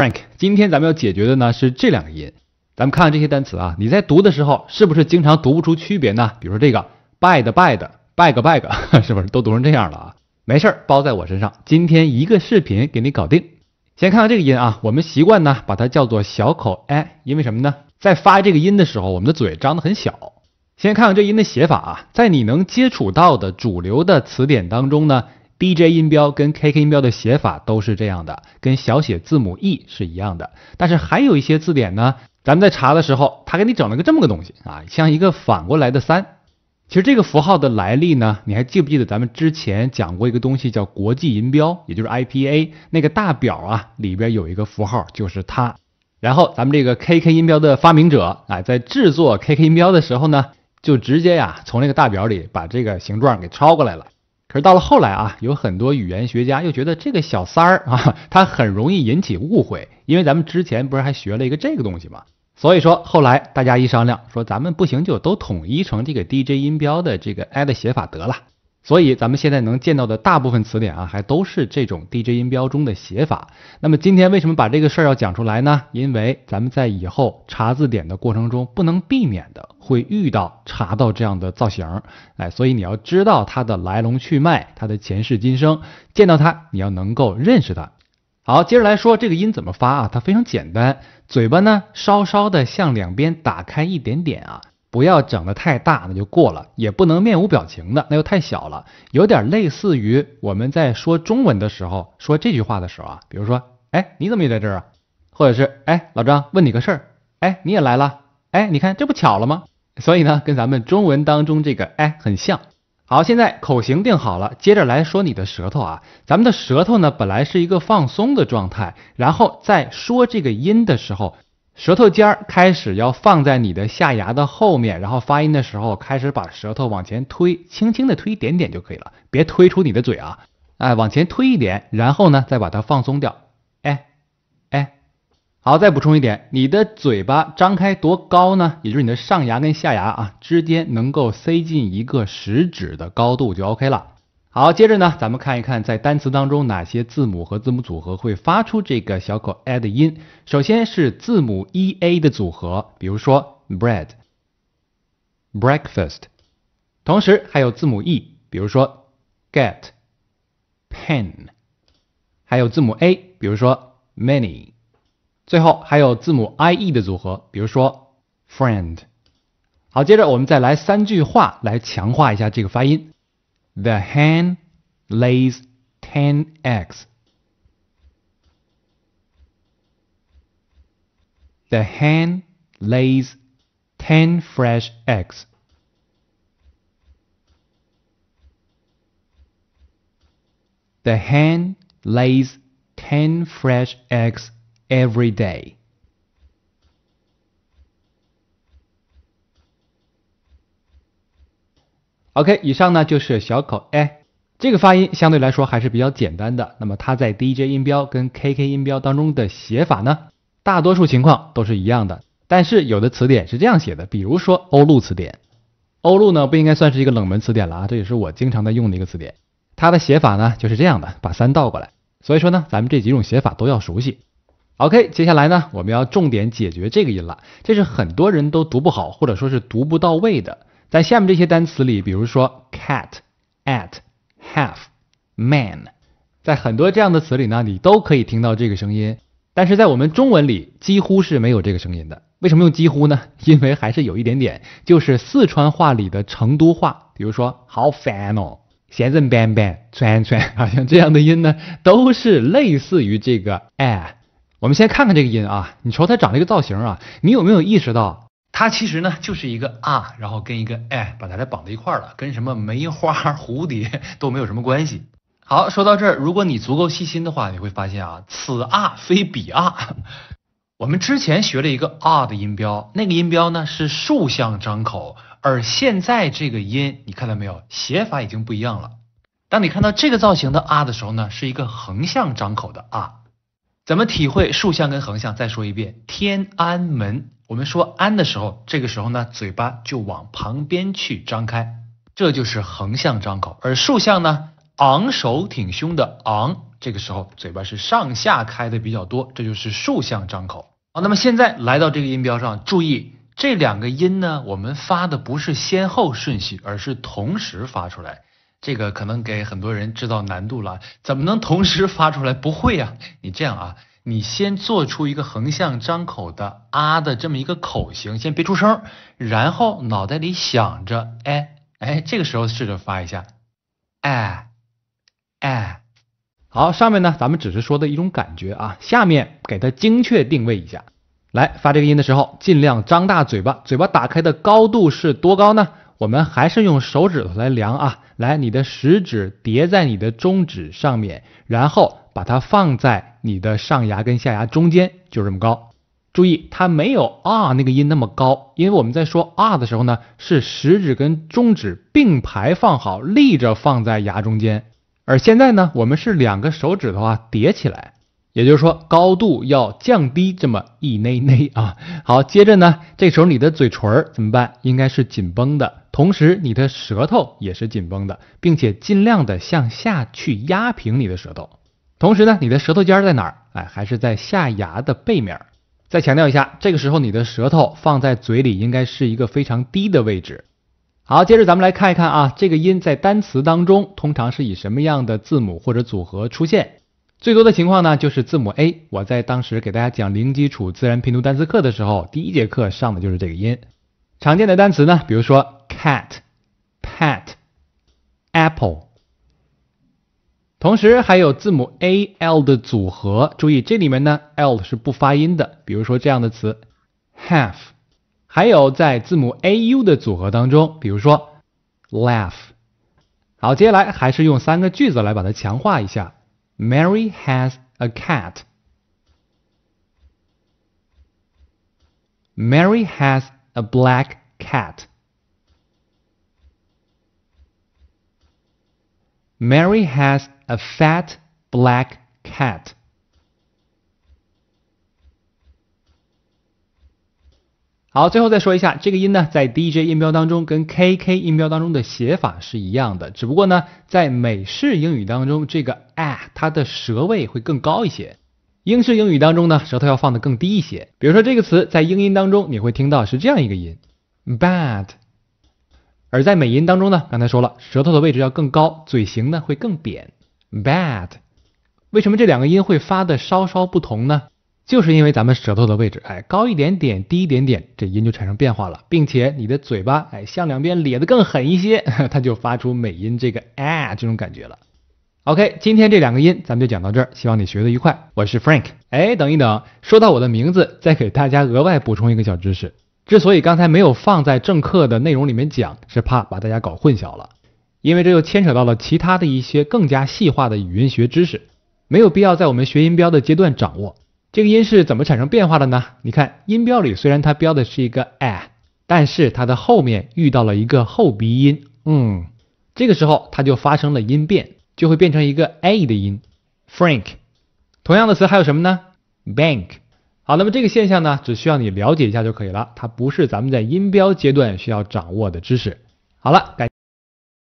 Frank，今天咱们要解决的呢是这两个音，咱们看看这些单词啊，你在读的时候是不是经常读不出区别呢？比如说这个 bad bad，bag bag，是不是都读成这样了啊？没事儿，包在我身上，今天一个视频给你搞定。先看看这个音啊，我们习惯呢把它叫做小口哎，因为什么呢？在发这个音的时候，我们的嘴张得很小。先看看这音的写法啊，在你能接触到的主流的词典当中呢。D J 音标跟 K K 音标的写法都是这样的，跟小写字母 e 是一样的。但是还有一些字典呢，咱们在查的时候，他给你整了个这么个东西啊，像一个反过来的三。其实这个符号的来历呢，你还记不记得咱们之前讲过一个东西叫国际音标，也就是 I P A 那个大表啊，里边有一个符号就是它。然后咱们这个 K K 音标的发明者啊，在制作 K K 音标的时候呢，就直接呀从那个大表里把这个形状给抄过来了。可是到了后来啊，有很多语言学家又觉得这个小三儿啊，他很容易引起误会，因为咱们之前不是还学了一个这个东西嘛，所以说后来大家一商量，说咱们不行就都统一成这个 DJ 音标的这个 i 的写法得了。所以咱们现在能见到的大部分词典啊，还都是这种 D J 音标中的写法。那么今天为什么把这个事儿要讲出来呢？因为咱们在以后查字典的过程中，不能避免的会遇到查到这样的造型，哎，所以你要知道它的来龙去脉，它的前世今生，见到它你要能够认识它。好，接着来说这个音怎么发啊？它非常简单，嘴巴呢稍稍的向两边打开一点点啊。不要整的太大，那就过了；也不能面无表情的，那又太小了。有点类似于我们在说中文的时候说这句话的时候啊，比如说，哎，你怎么也在这儿啊？或者是，哎，老张，问你个事儿，哎，你也来了？哎，你看，这不巧了吗？所以呢，跟咱们中文当中这个哎很像。好，现在口型定好了，接着来说你的舌头啊。咱们的舌头呢，本来是一个放松的状态，然后在说这个音的时候。舌头尖儿开始要放在你的下牙的后面，然后发音的时候开始把舌头往前推，轻轻的推一点点就可以了，别推出你的嘴啊！哎，往前推一点，然后呢再把它放松掉。哎，哎，好，再补充一点，你的嘴巴张开多高呢？也就是你的上牙跟下牙啊之间能够塞进一个食指的高度就 OK 了。好，接着呢，咱们看一看在单词当中哪些字母和字母组合会发出这个小口 a 的音。首先是字母 e a 的组合，比如说 bread、breakfast。同时还有字母 e，比如说 get、pen。还有字母 a，比如说 many。最后还有字母 i e 的组合，比如说 friend。好，接着我们再来三句话来强化一下这个发音。The hen lays 10 eggs. The hen lays 10 fresh eggs. The hen lays 10 fresh eggs every day. OK，以上呢就是小口 a，这个发音相对来说还是比较简单的。那么它在 D J 音标跟 K K 音标当中的写法呢，大多数情况都是一样的。但是有的词典是这样写的，比如说欧路词典。欧路呢不应该算是一个冷门词典了啊，这也是我经常在用的一个词典。它的写法呢就是这样的，把三倒过来。所以说呢，咱们这几种写法都要熟悉。OK，接下来呢我们要重点解决这个音了，这是很多人都读不好或者说是读不到位的。在下面这些单词里，比如说 cat、at、have、man，在很多这样的词里呢，你都可以听到这个声音。但是在我们中文里几乎是没有这个声音的。为什么用几乎呢？因为还是有一点点，就是四川话里的成都话，比如说好烦哦、闲人板板、川川好像这样的音呢，都是类似于这个。哎，我们先看看这个音啊，你瞅它长这个造型啊，你有没有意识到？它其实呢就是一个啊，然后跟一个哎，把它俩绑在一块儿了，跟什么梅花、蝴蝶都没有什么关系。好，说到这儿，如果你足够细心的话，你会发现啊，此啊非彼啊。我们之前学了一个啊的音标，那个音标呢是竖向张口，而现在这个音，你看到没有？写法已经不一样了。当你看到这个造型的啊的时候呢，是一个横向张口的啊。怎么体会竖向跟横向？再说一遍，天安门。我们说安的时候，这个时候呢，嘴巴就往旁边去张开，这就是横向张口；而竖向呢，昂首挺胸的昂，这个时候嘴巴是上下开的比较多，这就是竖向张口。好，那么现在来到这个音标上，注意这两个音呢，我们发的不是先后顺序，而是同时发出来。这个可能给很多人制造难度了，怎么能同时发出来？不会呀，你这样啊，你先做出一个横向张口的啊的这么一个口型，先别出声，然后脑袋里想着，哎哎，这个时候试着发一下，哎哎，好，上面呢，咱们只是说的一种感觉啊，下面给它精确定位一下，来发这个音的时候，尽量张大嘴巴，嘴巴打开的高度是多高呢？我们还是用手指头来量啊，来，你的食指叠在你的中指上面，然后把它放在你的上牙跟下牙中间，就这么高。注意，它没有啊那个音那么高，因为我们在说啊的时候呢，是食指跟中指并排放好，立着放在牙中间，而现在呢，我们是两个手指头啊叠起来。也就是说，高度要降低这么一内内啊。好，接着呢，这时候你的嘴唇怎么办？应该是紧绷的，同时你的舌头也是紧绷的，并且尽量的向下去压平你的舌头。同时呢，你的舌头尖在哪？哎，还是在下牙的背面。再强调一下，这个时候你的舌头放在嘴里应该是一个非常低的位置。好，接着咱们来看一看啊，这个音在单词当中通常是以什么样的字母或者组合出现？最多的情况呢，就是字母 A。我在当时给大家讲零基础自然拼读单词课的时候，第一节课上的就是这个音。常见的单词呢，比如说 cat、pat、apple，同时还有字母 al 的组合。注意这里面呢，l 是不发音的。比如说这样的词 have，还有在字母 au 的组合当中，比如说 laugh。好，接下来还是用三个句子来把它强化一下。Mary has a cat. Mary has a black cat. Mary has a fat black cat. 好，最后再说一下这个音呢，在 D J 音标当中跟 K K 音标当中的写法是一样的，只不过呢，在美式英语当中，这个 a 它的舌位会更高一些；英式英语当中呢，舌头要放的更低一些。比如说这个词在英音当中你会听到是这样一个音 bad，而在美音当中呢，刚才说了舌头的位置要更高，嘴型呢会更扁 bad。为什么这两个音会发的稍稍不同呢？就是因为咱们舌头的位置，哎，高一点点，低一点点，这音就产生变化了，并且你的嘴巴，哎，向两边咧得更狠一些，它就发出美音这个啊这种感觉了。OK，今天这两个音咱们就讲到这儿，希望你学得愉快。我是 Frank，哎，等一等，说到我的名字，再给大家额外补充一个小知识。之所以刚才没有放在正课的内容里面讲，是怕把大家搞混淆了，因为这又牵扯到了其他的一些更加细化的语音学知识，没有必要在我们学音标的阶段掌握。这个音是怎么产生变化的呢？你看，音标里虽然它标的是一个 a，但是它的后面遇到了一个后鼻音，嗯，这个时候它就发生了音变，就会变成一个 a 的音。Frank，同样的词还有什么呢？Bank。好，那么这个现象呢，只需要你了解一下就可以了，它不是咱们在音标阶段需要掌握的知识。好了，感。